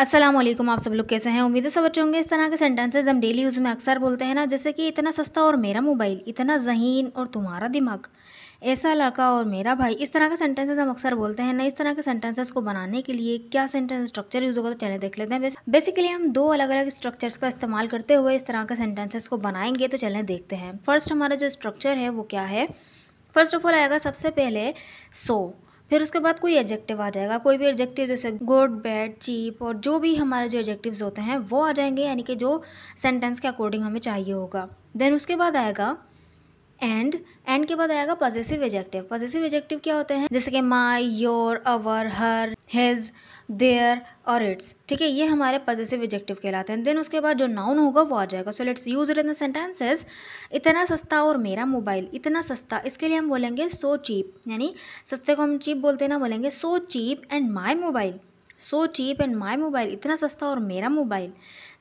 असलम आप सब लोग कैसे हैं उम्मीद है सब बच्चे होंगे इस तरह के सेंटेंसेज हम डेली यूज़ में अक्सर बोलते हैं ना जैसे कि इतना सस्ता और मेरा मोबाइल इतना जहीन और तुम्हारा दिमाग ऐसा लड़का और मेरा भाई इस तरह के सेंटेंसेज हम अक्सर बोलते हैं ना इस तरह के सेंटेंसेस को बनाने के लिए क्या सेंटेंस स्ट्रक्चर यूज़ होगा तो चले देख लेते हैं बेसिकली हम दो अलग अलग स्ट्रक्चर्स का इस्तेमाल करते हुए इस तरह के सेंटेंसेस को बनाएंगे तो चलें देखते हैं फर्स्ट हमारा जो स्ट्रक्चर है वो क्या है फर्स्ट ऑफ ऑल आएगा सबसे पहले सो so, फिर उसके बाद कोई एडजेक्टिव आ जाएगा कोई भी एडजेक्टिव जैसे गुड बैड चीप और जो भी हमारे जो एडजेक्टिव्स होते हैं वो आ जाएंगे यानी कि जो सेंटेंस के अकॉर्डिंग हमें चाहिए होगा देन उसके बाद आएगा एंड एंड के बाद आएगा पॉजिटिव एजेक्टिव पॉजिटिव एजेक्टिव क्या होते हैं जैसे कि my your our her his their और इट्स ठीक है ये हमारे पॉजिटिव एडजेक्टिव कहलाते हैं देन उसके बाद जो नाउन होगा वो आ जाएगा so let's use it in the sentences इतना सस्ता और मेरा मोबाइल इतना सस्ता इसके लिए हम बोलेंगे सो चीप यानी सस्ते को हम चीप बोलते ना बोलेंगे so cheap and my mobile so cheap and my mobile इतना सस्ता और मेरा मोबाइल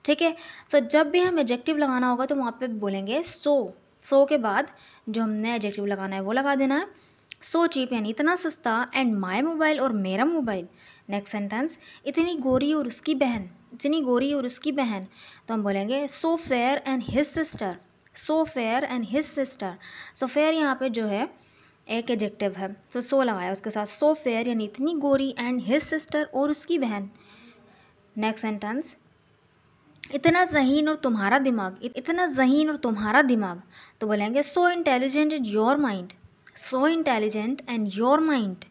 ठीक है सो जब भी हम एडजेक्टिव लगाना होगा तो वहाँ पे बोलेंगे सो so. सो so के बाद जो हमने एडजेक्टिव लगाना है वो लगा देना है सो चीप यानी इतना सस्ता एंड माई मोबाइल और मेरा मोबाइल नेक्स्ट सेंटेंस इतनी गोरी और उसकी बहन इतनी गोरी और उसकी बहन तो हम बोलेंगे so fair and his sister so fair and his sister so fair यहाँ पे जो है एक एजेक्टिव है सो so, सो so लगाया उसके साथ सो फेयर यानी इतनी गोरी एंड हिज सिस्टर और उसकी बहन नेक्स्ट सेंटेंस इतना जहीन और तुम्हारा दिमाग इतना जहीन और तुम्हारा दिमाग तो बोलेंगे so intelligent is your mind so intelligent and your mind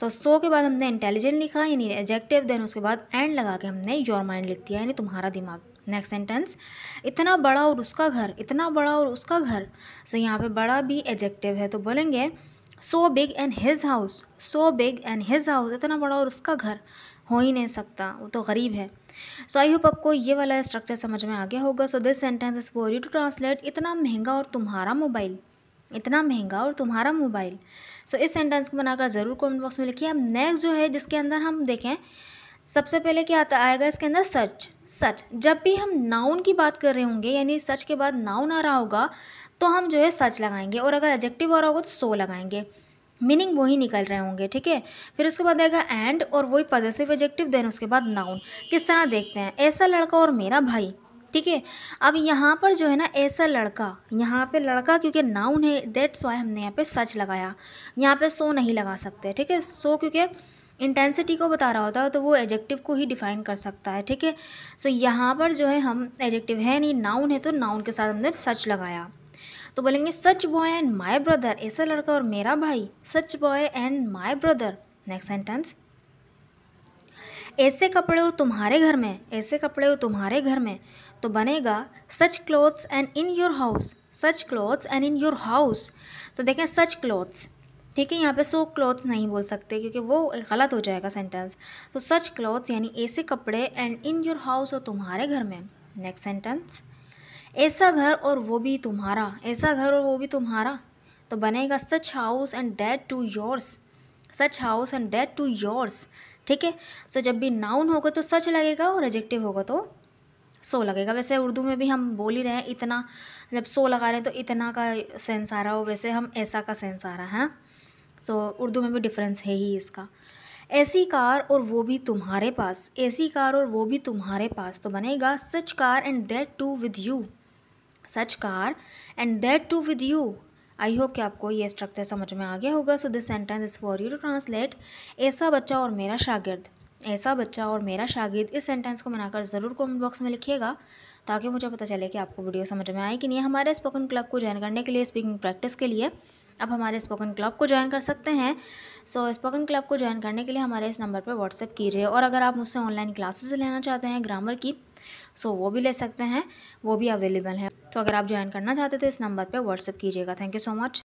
so so के बाद हमने इंटेलिजेंट लिखा यानी एजेक्टिव देन उसके बाद एंड लगा के हमने योर माइंड लिख दिया यानी तुम्हारा दिमाग नेक्स्ट सेंटेंस इतना बड़ा और उसका घर इतना बड़ा और उसका घर सो so, यहाँ पे बड़ा भी एजेक्टिव है तो बोलेंगे so big and his house so big and his house इतना बड़ा और उसका घर हो ही नहीं सकता वो तो गरीब है सो आई होप आपको ये वाला स्ट्रक्चर समझ में आ गया होगा so this sentence is for you to translate इतना महंगा और तुम्हारा मोबाइल इतना महंगा और तुम्हारा मोबाइल सो इस सेंटेंस को बनाकर ज़रूर कमेंट बॉक्स में लिखिए अब नेक्स्ट जो है जिसके अंदर हम देखें सबसे पहले क्या आता आएगा इसके अंदर सच सच जब भी हम नाउन की बात कर रहे होंगे यानी सच के बाद नाउन आ रहा होगा तो हम जो है सच लगाएंगे और अगर एडजेक्टिव आ रहा होगा तो सो लगाएंगे मीनिंग वही निकल रहे होंगे ठीक है फिर उसके बाद आएगा एंड और वही पॉजिटिव एडजेक्टिव देन उसके बाद नाउन किस तरह देखते हैं ऐसा लड़का और मेरा भाई ठीक है अब यहाँ पर जो है ना ऐसा लड़का यहाँ पे लड़का क्योंकि नाउन है दैट्स वाई हमने यहाँ पे सच लगाया यहाँ पे सो नहीं लगा सकते ठीक है सो क्योंकि इंटेंसिटी को बता रहा होता है तो वो एजेक्टिव को ही डिफाइन कर सकता है ठीक है सो यहाँ पर जो है हम एजेक्टिव है नहीं नाउन है तो नाउन के साथ हमने सच लगाया तो बोलेंगे such boy and my brother ऐसा लड़का और मेरा भाई such boy and my brother next sentence ऐसे कपड़े हो तुम्हारे घर में ऐसे कपड़े हो तुम्हारे घर में तो बनेगा such clothes and in your house such clothes and in your house तो देखें सच क्लोथ्स ठीक है यहाँ पे सो क्लॉथ्स नहीं बोल सकते क्योंकि वो गलत हो जाएगा सेंटेंस तो सच क्लॉथ्स यानी ऐसे कपड़े एंड इन योर हाउस और तुम्हारे घर में नेक्स्ट सेंटेंस ऐसा घर और वो भी तुम्हारा ऐसा घर और वो भी तुम्हारा तो बनेगा such house and that too yours such house and that too yours ठीक है सो जब भी नाउन होगा तो सच लगेगा और एजेक्टिव होगा तो सो लगेगा वैसे उर्दू में भी हम बोल ही रहे हैं इतना जब सो लगा रहे हैं तो इतना का सेंस आ रहा हो वैसे हम ऐसा का सेंस आ रहा है सो हाँ? उर्दू में भी डिफरेंस है ही इसका ऐसी कार और वो भी तुम्हारे पास ऐसी कार और वो भी तुम्हारे पास तो बनेगा such car and that too with you such car and that too with you I hope कि आपको ये स्ट्रक्चर समझ में आ गया होगा so this sentence is for you to translate ऐसा बच्चा और मेरा शागिर्द ऐसा बच्चा और मेरा शागिर्द इस सेंटेंस को बनाकर ज़रूर कमेंट बॉक्स में लिखिएगा ताकि मुझे पता चले कि आपको वीडियो समझ में आए कि नहीं हमारे स्पोकन क्लब को ज्वाइन करने के लिए स्पीकिंग प्रैक्टिस के लिए आप हमारे स्पोकन क्लब को ज्वाइन कर सकते हैं सो स्पोकन क्लब को ज्वाइन करने के लिए हमारे इस नंबर पर व्हाट्सएप कीजिए और अगर आप मुझसे ऑनलाइन क्लासेस लेना चाहते हैं ग्रामर की सो so वो भी ले सकते हैं वो भी अवेलेबल है तो अगर आप ज्वाइन करना चाहते थे तो इस नंबर पर व्हाट्सअप कीजिएगा थैंक यू सो मच